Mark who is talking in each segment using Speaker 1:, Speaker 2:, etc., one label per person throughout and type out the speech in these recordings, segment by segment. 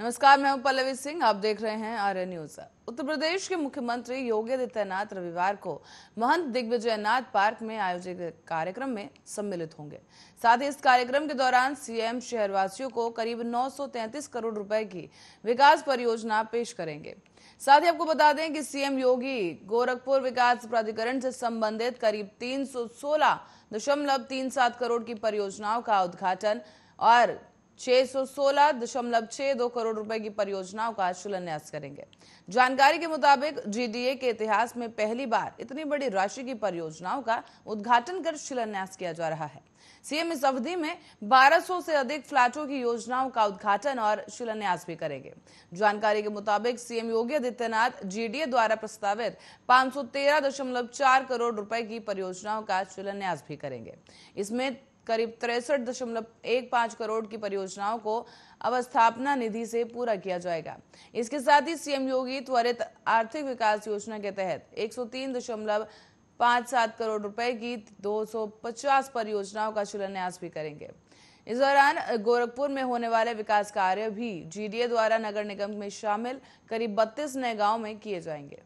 Speaker 1: नमस्कार मैं हूं पल्लवी सिंह आप देख रहे हैं आर न्यूज उत्तर प्रदेश के मुख्यमंत्री योगी आदित्यनाथ रविवार को महंत दिग्विजयनाथ पार्क में आयोजित कार्यक्रम में सम्मिलित होंगे साथ ही इस कार्यक्रम के दौरान सीएम शहरवासियों को करीब 933 करोड़ रुपए की विकास परियोजना पेश करेंगे साथ ही आपको बता दें कि सीएम योगी गोरखपुर विकास प्राधिकरण से संबंधित करीब तीन दशमलव तीन सात करोड़ की परियोजनाओं का उद्घाटन और छह दो करोड़ रुपए की परियोजनाओं का शिलान्यास करेंगे जानकारी के मुताबिक जीडीए के इतिहास में पहली बार इतनी बड़ी राशि की परियोजनाओं का उद्घाटन कर शिलान्यास किया जा रहा है सीएम इस अवधि में 1200 से अधिक फ्लैटों की योजनाओं का उद्घाटन और शिलान्यास भी करेंगे जानकारी के मुताबिक सीएम योगी आदित्यनाथ जीडीए द्वारा प्रस्तावित 513.4 करोड़ रुपए की परियोजनाओं का शिलान्यास भी करेंगे इसमें करीब तिरसठ करोड़ की परियोजनाओं को अवस्थापना निधि से पूरा किया जाएगा इसके साथ ही सीएम योगी त्वरित आर्थिक विकास योजना के तहत एक पांच सात करोड़ रुपए की 250 परियोजनाओं का शिलान्यास भी करेंगे इस दौरान गोरखपुर में होने वाले विकास कार्य भी जीडीए द्वारा नगर निगम में शामिल करीब बत्तीस नए गांव में किए जाएंगे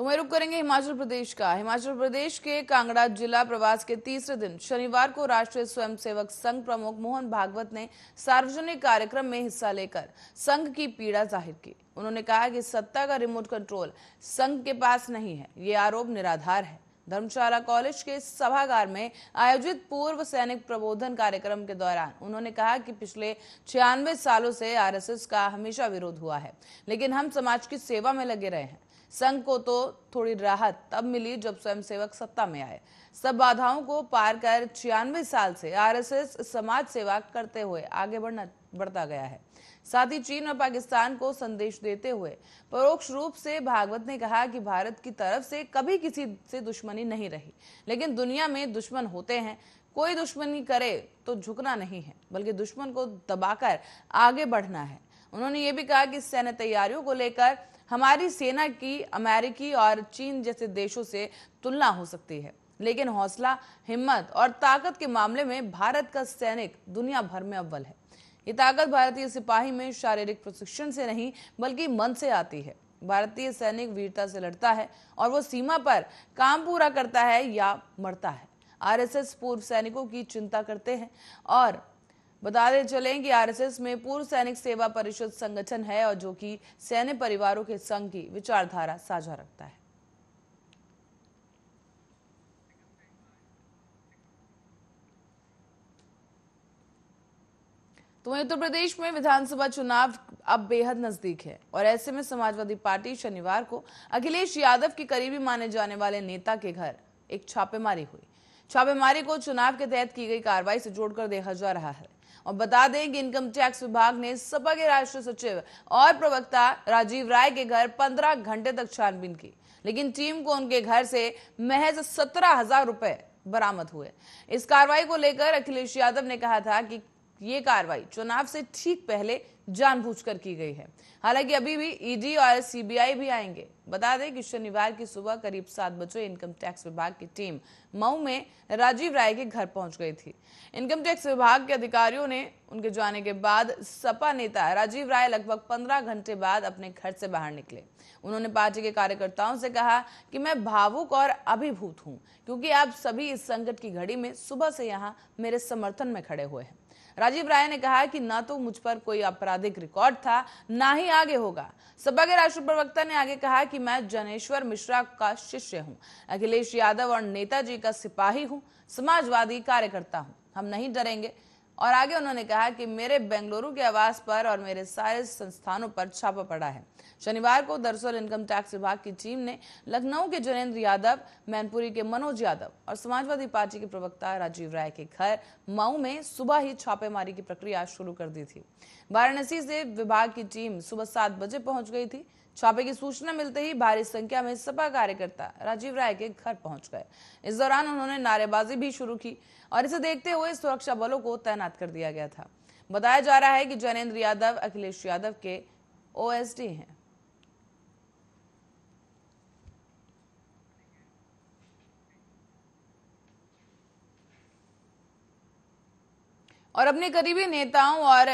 Speaker 1: तो वही रुक करेंगे हिमाचल प्रदेश का हिमाचल प्रदेश के कांगड़ा जिला प्रवास के तीसरे दिन शनिवार को राष्ट्रीय स्वयंसेवक संघ प्रमुख मोहन भागवत ने सार्वजनिक कार्यक्रम में हिस्सा लेकर संघ की पीड़ा जाहिर की उन्होंने कहा कि सत्ता का रिमोट कंट्रोल संघ के पास नहीं है ये आरोप निराधार है धर्मशाला कॉलेज के सभागार में आयोजित पूर्व सैनिक प्रबोधन कार्यक्रम के दौरान उन्होंने कहा कि पिछले छियानवे सालों से आरएसएस का हमेशा विरोध हुआ है लेकिन हम समाज की सेवा में लगे रहे हैं संघ को तो थोड़ी राहत तब मिली जब स्वयंसेवक सत्ता में आए सब बाधाओं को पार कर छियानवे साल से आरएसएस समाज सेवा करते हुए आगे बढ़ना बढ़ता गया है साथ ही चीन और पाकिस्तान को संदेश देते हुए परोक्ष रूप से भागवत ने कहा कि भारत की तरफ से कभी किसी से दुश्मनी नहीं रही लेकिन दुनिया में दुश्मन होते हैं कोई दुश्मनी करे तो झुकना नहीं है बल्कि दुश्मन को दबाकर आगे बढ़ना है उन्होंने ये भी कहा कि सैन्य तैयारियों को लेकर हमारी सेना की अमेरिकी और चीन जैसे देशों से तुलना हो सकती है लेकिन हौसला हिम्मत और ताकत के मामले में भारत का सैनिक दुनिया भर में अव्वल है ये ताकत भारतीय सिपाही में शारीरिक प्रशिक्षण से नहीं बल्कि मन से आती है भारतीय सैनिक वीरता से लड़ता है और वो सीमा पर काम पूरा करता है या मरता है आरएसएस पूर्व सैनिकों की चिंता करते हैं और बताते चलें कि आरएसएस में पूर्व सैनिक सेवा परिषद संगठन है और जो कि सैन्य परिवारों के संघ की विचारधारा साझा रखता है तो वहीं उत्तर प्रदेश में विधानसभा चुनाव अब बेहद नजदीक है और ऐसे में समाजवादी पार्टी शनिवार को अखिलेश यादव के करीबी माने जाने वाले नेता के घर एक छापेमारी हुई छापेमारी को चुनाव के तहत की गई कार्रवाई से जोड़कर देखा जा रहा है और बता दें कि इनकम टैक्स विभाग ने सपा के राष्ट्रीय सचिव और प्रवक्ता राजीव राय के घर पंद्रह घंटे तक छानबीन की लेकिन टीम को उनके घर से महज सत्रह हजार रुपए बरामद हुए इस कार्रवाई को लेकर अखिलेश यादव ने कहा था कि ये कार्रवाई चुनाव से ठीक पहले जानबूझकर की गई है हालांकि अभी भी ईडी और सीबीआई भी आएंगे बता दें कि शनिवार की सुबह करीब सात बजे इनकम टैक्स विभाग की टीम मऊ में राजीव राय के घर पहुंच गई थी इनकम टैक्स विभाग के अधिकारियों ने उनके जाने के बाद सपा नेता राजीव राय लगभग पंद्रह घंटे बाद अपने घर से बाहर निकले उन्होंने पार्टी के कार्यकर्ताओं से कहा कि मैं भावुक और अभिभूत हूँ क्योंकि आप सभी इस संकट की घड़ी में सुबह से यहाँ मेरे समर्थन में खड़े हुए हैं राजीव राय ने कहा कि ना तो मुझ पर कोई आपराधिक रिकॉर्ड था ना ही आगे होगा सपा के राष्ट्रीय प्रवक्ता ने आगे कहा कि मैं जनेश्वर मिश्रा का शिष्य हूँ अखिलेश यादव और नेताजी का सिपाही हूँ समाजवादी कार्यकर्ता हूँ हम नहीं डरेंगे और आगे उन्होंने कहा कि मेरे बेंगलुरु के आवास पर और मेरे सारे संस्थानों पर छापा पड़ा है शनिवार को दरअसल इनकम टैक्स विभाग की टीम ने लखनऊ के जनेन्द्र यादव मैनपुरी के मनोज यादव और समाजवादी पार्टी के प्रवक्ता राजीव राय के घर मऊ में सुबह ही छापेमारी की प्रक्रिया शुरू कर दी थी वाराणसी से विभाग की टीम सुबह सात बजे पहुंच गई थी छापे की सूचना मिलते ही भारी संख्या में सपा कार्यकर्ता राजीव राय के घर पहुंच गए इस दौरान उन्होंने नारेबाजी भी शुरू की और इसे देखते हुए सुरक्षा बलों को तैनात कर दिया गया था बताया जा रहा है कि जैनेन्द्र यादव अखिलेश यादव के ओ हैं और अपने करीबी नेताओं और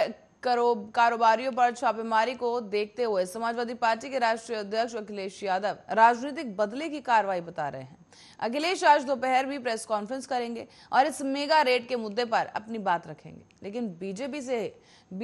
Speaker 1: करो कारोबारियों पर छापेमारी को देखते हुए समाजवादी पार्टी के राष्ट्रीय अध्यक्ष अखिलेश यादव राजनीतिक बदले की कार्रवाई बता रहे हैं अखिलेश आज दोपहर भी प्रेस कॉन्फ्रेंस करेंगे और इस मेगा रेट के मुद्दे पर अपनी बात रखेंगे लेकिन बीजेपी से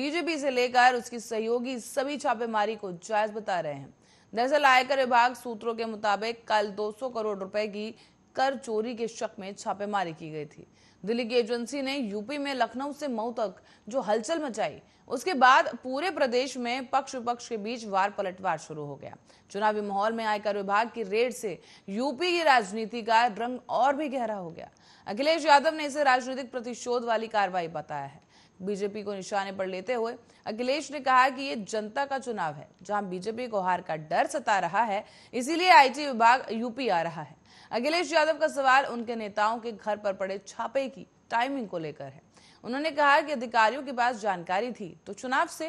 Speaker 1: बीजेपी से लेकर उसकी सहयोगी सभी छापेमारी को जायज बता रहे हैं दरअसल आयकर विभाग सूत्रों के मुताबिक कल 200 करोड़ रुपए की कर चोरी के शक में छापेमारी की गई थी दिल्ली की एजेंसी ने यूपी में लखनऊ से मऊ तक जो हलचल मचाई उसके बाद पूरे प्रदेश में पक्ष विपक्ष के बीच वार पलटवार शुरू हो गया चुनावी माहौल में आयकर विभाग की रेड से यूपी की राजनीति का रंग और भी गहरा हो गया अखिलेश यादव ने इसे राजनीतिक प्रतिशोध वाली कार्रवाई बताया है बीजेपी को निशाने पर लेते हुए अखिलेश ने कहा कि ये जनता का चुनाव है जहां बीजेपी को हार का डर सता रहा है इसीलिए आईटी विभाग यूपी आ रहा है अखिलेश यादव का सवाल उनके नेताओं के घर पर पड़े छापे की टाइमिंग को लेकर है उन्होंने कहा कि अधिकारियों के पास जानकारी थी तो चुनाव से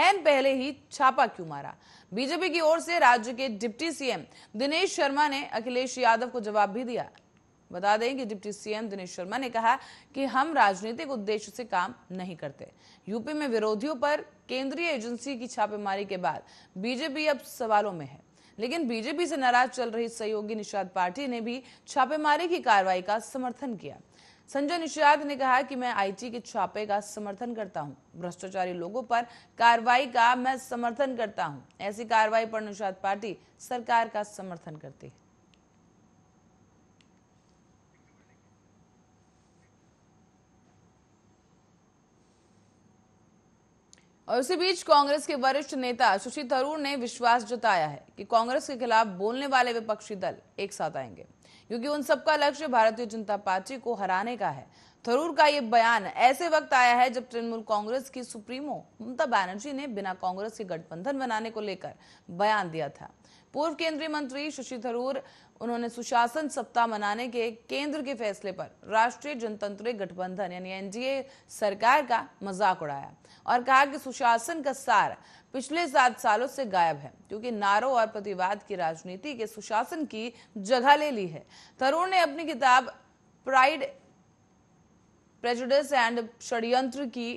Speaker 1: एन पहले ही छापा क्यों मारा बीजेपी की ओर से राज्य के डिप्टी सीएम दिनेश शर्मा ने अखिलेश यादव को जवाब भी दिया बता दें कि डिप्टी सीएम दिनेश शर्मा ने कहा कि हम राजनीतिक उद्देश्य से काम नहीं करते यूपी में विरोधियों पर केंद्रीय एजेंसी की छापेमारी के बाद बीजेपी अब सवालों में है लेकिन बीजेपी से नाराज चल रही सहयोगी निषाद पार्टी ने भी छापेमारी की कार्रवाई का समर्थन किया संजय निषाद ने कहा कि मैं आईटी के छापे का समर्थन करता हूं भ्रष्टाचारी लोगों पर कार्रवाई का मैं समर्थन करता हूं ऐसी कार्रवाई पर निषाद पार्टी सरकार का समर्थन करती है और उसी बीच कांग्रेस के वरिष्ठ नेता शशि थरूर ने विश्वास जताया है कि कांग्रेस के खिलाफ बोलने वाले विपक्षी दल एक साथ आएंगे क्योंकि उन सबका लक्ष्य भारतीय जनता पार्टी को हराने का है थरूर का ये बयान ऐसे वक्त आया है जब तृणमूल कांग्रेस की सुप्रीमो ममता बनर्जी ने बिना कांग्रेस के गठबंधन बनाने को लेकर बयान दिया था पूर्व केंद्रीय मंत्री शशि थरूर उन्होंने सुशासन सप्ताह मनाने के केंद्र के फैसले पर राष्ट्रीय जनतंत्र गठबंधन यानी एनडीए सरकार का मजाक उड़ाया और कहा कि सुशासन का सार पिछले सात सालों से गायब है क्योंकि नारों और प्रतिवाद की राजनीति के सुशासन की जगह ले ली है थरूर ने अपनी किताब प्राइड प्रेजुडिस एंड षडयंत्र की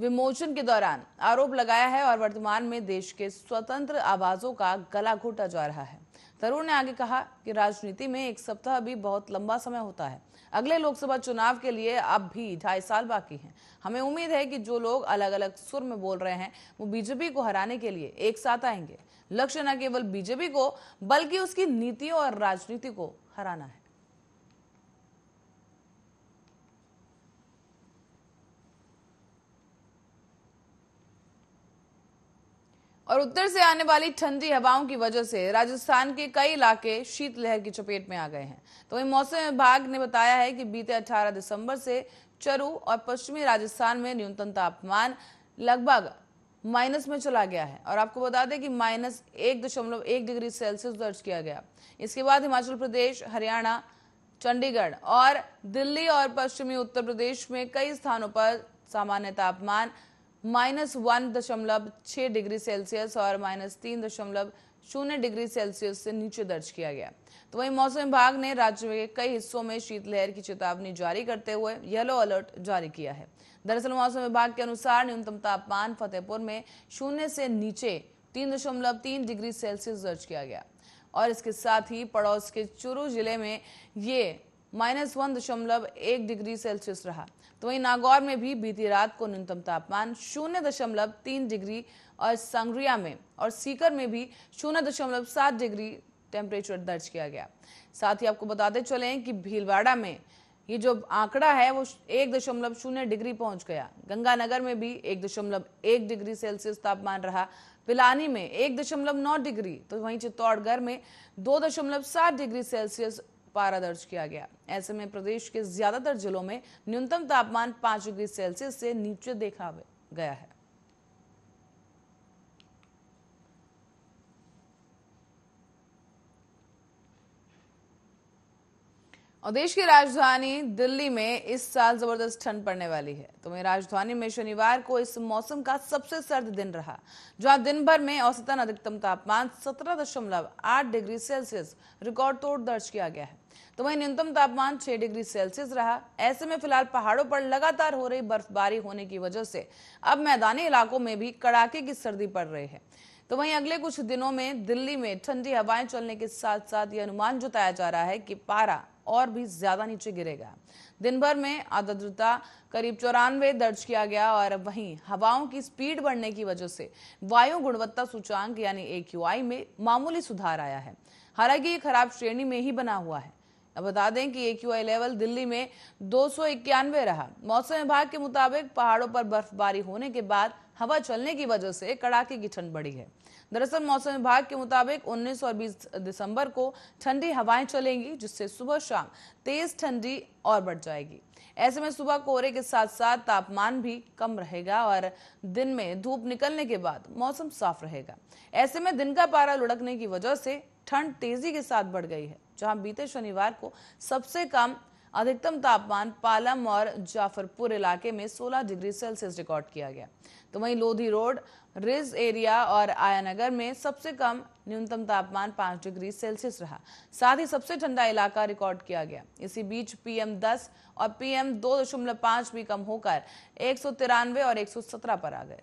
Speaker 1: विमोचन के दौरान आरोप लगाया है और वर्तमान में देश के स्वतंत्र आवाजों का गला घोटा जा रहा है तरुण ने आगे कहा कि राजनीति में एक सप्ताह भी बहुत लंबा समय होता है अगले लोकसभा चुनाव के लिए अब भी ढाई साल बाकी हैं हमें उम्मीद है कि जो लोग अलग अलग सुर में बोल रहे हैं वो बीजेपी को हराने के लिए एक साथ आएंगे लक्ष्य न केवल बीजेपी को बल्कि उसकी नीतियों और राजनीति को हराना है और उत्तर से आने वाली ठंडी हवाओं की वजह से राजस्थान के कई इलाके शीतलहर की चपेट में आ गए हैं तो वही मौसम विभाग ने बताया है कि बीते 18 दिसंबर से चरू और पश्चिमी राजस्थान में न्यूनतम तापमान लगभग माइनस में चला गया है और आपको बता दें कि माइनस एक दशमलव एक डिग्री सेल्सियस दर्ज किया गया इसके बाद हिमाचल प्रदेश हरियाणा चंडीगढ़ और दिल्ली और पश्चिमी उत्तर प्रदेश में कई स्थानों पर सामान्य तापमान माइनस वन दशमलव छः डिग्री सेल्सियस और माइनस तीन दशमलव शून्य डिग्री सेल्सियस से नीचे दर्ज किया गया तो वहीं मौसम विभाग ने राज्य के कई हिस्सों में शीतलहर की चेतावनी जारी करते हुए येलो अलर्ट जारी किया है दरअसल मौसम विभाग के अनुसार न्यूनतम तापमान फतेहपुर में शून्य से नीचे तीन दशमलव तीन डिग्री सेल्सियस दर्ज किया गया और इसके साथ ही पड़ोस के चुरू जिले में ये माइनस वन दशमलव एक डिग्री सेल्सियस रहा तो वहीं नागौर में भी बीती रात को न्यूनतम तापमान शून्य दशमलव तीन डिग्री और संग्रिया में और सीकर में भी शून्य दशमलव सात डिग्री टेम्परेचर दर्ज किया गया साथ ही आपको बताते चले कि भीलवाड़ा में ये जो आंकड़ा है वो एक दशमलव शून्य डिग्री पहुंच गया गंगानगर में भी एक दशमलव एक डिग्री सेल्सियस तापमान रहा पिलानी में एक दशमलव नौ डिग्री तो वहीं चित्तौड़गढ़ में दो दशमलव सात डिग्री सेल्सियस पारा दर्ज किया गया ऐसे में प्रदेश के ज्यादातर जिलों में न्यूनतम तापमान पांच डिग्री सेल्सियस से नीचे देखा गया है और देश की राजधानी दिल्ली में इस साल जबरदस्त ठंड पड़ने वाली है तो वही राजधानी में शनिवार को इस मौसम का सबसे सर्द दिन रहा जहां दिन भर में औसतन अधिकतम तापमान 17.8 डिग्री सेल्सियस रिकॉर्ड तोड़ दर्ज किया गया है तो वही न्यूनतम तापमान 6 डिग्री सेल्सियस रहा ऐसे में फिलहाल पहाड़ों पर लगातार हो रही बर्फबारी होने की वजह से अब मैदानी इलाकों में भी कड़ाके की सर्दी पड़ रही है तो वहीं अगले कुछ दिनों में दिल्ली में ठंडी हवाएं चलने के साथ साथ यह अनुमान जताया जा रहा है कि पारा और भी ज़्यादा नीचे गिरेगा दिन भर में आद्रता करीब चौरानवे दर्ज किया गया और वहीं हवाओं की स्पीड बढ़ने की वजह से वायु गुणवत्ता सूचांक यानी ए में मामूली सुधार आया है हालांकि ये खराब श्रेणी में ही बना हुआ है अब बता दें कि ए लेवल दिल्ली में दो रहा मौसम विभाग के मुताबिक पहाड़ों पर बर्फबारी होने के बाद हवा चलने की वजह से कड़ाके की ठंड बढ़ी है दरअसल मौसम विभाग के मुताबिक 19 और 20 दिसंबर को ठंडी हवाएं चलेंगी जिससे सुबह शाम तेज ठंडी और बढ़ जाएगी ऐसे में सुबह कोहरे के साथ साथ तापमान भी कम रहेगा और दिन में धूप निकलने के बाद मौसम साफ रहेगा ऐसे में दिन का पारा लुढ़कने की वजह से ठंड तेजी के साथ बढ़ गई है जहां बीते शनिवार को सबसे कम अधिकतम तापमान पालम और जाफरपुर इलाके में 16 डिग्री सेल्सियस रिकॉर्ड किया गया तो वहीं लोधी रोड रिज एरिया और आयानगर में सबसे कम न्यूनतम तापमान 5 डिग्री सेल्सियस रहा साथ ही सबसे ठंडा इलाका रिकॉर्ड किया गया इसी बीच पीएम 10 और पीएम 2.5 भी कम होकर एक और एक पर आ गए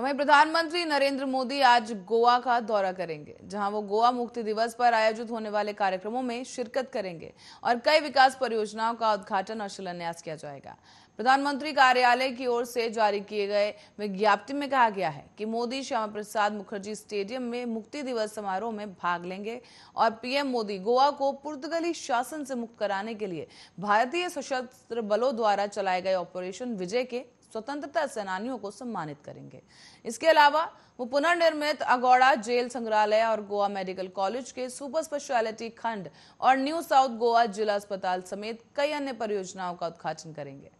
Speaker 1: वहीं प्रधानमंत्री नरेंद्र मोदी आज गोवा का दौरा करेंगे जहां वो गोवा मुक्ति दिवस पर आयोजित होने वाले कार्यक्रमों में शिरकत करेंगे और कई विकास परियोजनाओं का उद्घाटन और शिलान्यास किया जाएगा प्रधानमंत्री कार्यालय की ओर से जारी किए गए विज्ञप्ति में कहा गया है कि मोदी श्यामा प्रसाद मुखर्जी स्टेडियम में मुक्ति दिवस समारोह में भाग लेंगे और पीएम मोदी गोवा को पुर्तगाली शासन से मुक्त कराने के लिए भारतीय सशस्त्र बलों द्वारा चलाए गए ऑपरेशन विजय के स्वतंत्रता सेनानियों को सम्मानित करेंगे इसके अलावा वो पुनर्निर्मित अगौड़ा जेल संग्रहालय और गोवा मेडिकल कॉलेज के सुपर स्पेशलिटी खंड और न्यू साउथ गोवा जिला अस्पताल समेत कई अन्य परियोजनाओं का उद्घाटन करेंगे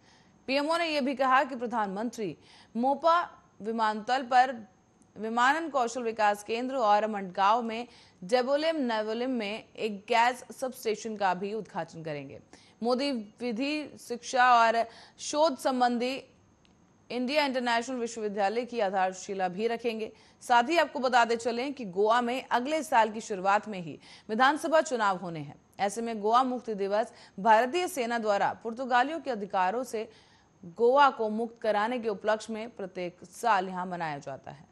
Speaker 1: पीएमओ ने यह भी कहा कि प्रधानमंत्री मोपा विमानतल पर विमानन कौशल विकास केंद्र और मंडगांव में जेबोलिम नेवोलिम में एक गैस सब स्टेशन का भी उद्घाटन करेंगे मोदी विधि शिक्षा और शोध संबंधी इंडिया इंटरनेशनल विश्वविद्यालय की आधारशिला भी रखेंगे साथ ही आपको बताते चलें कि गोवा में अगले साल की शुरुआत में ही विधानसभा चुनाव होने हैं ऐसे में गोवा मुक्ति दिवस भारतीय सेना द्वारा पुर्तगालियों के अधिकारों से गोवा को मुक्त कराने के उपलक्ष्य में प्रत्येक साल यहाँ मनाया जाता है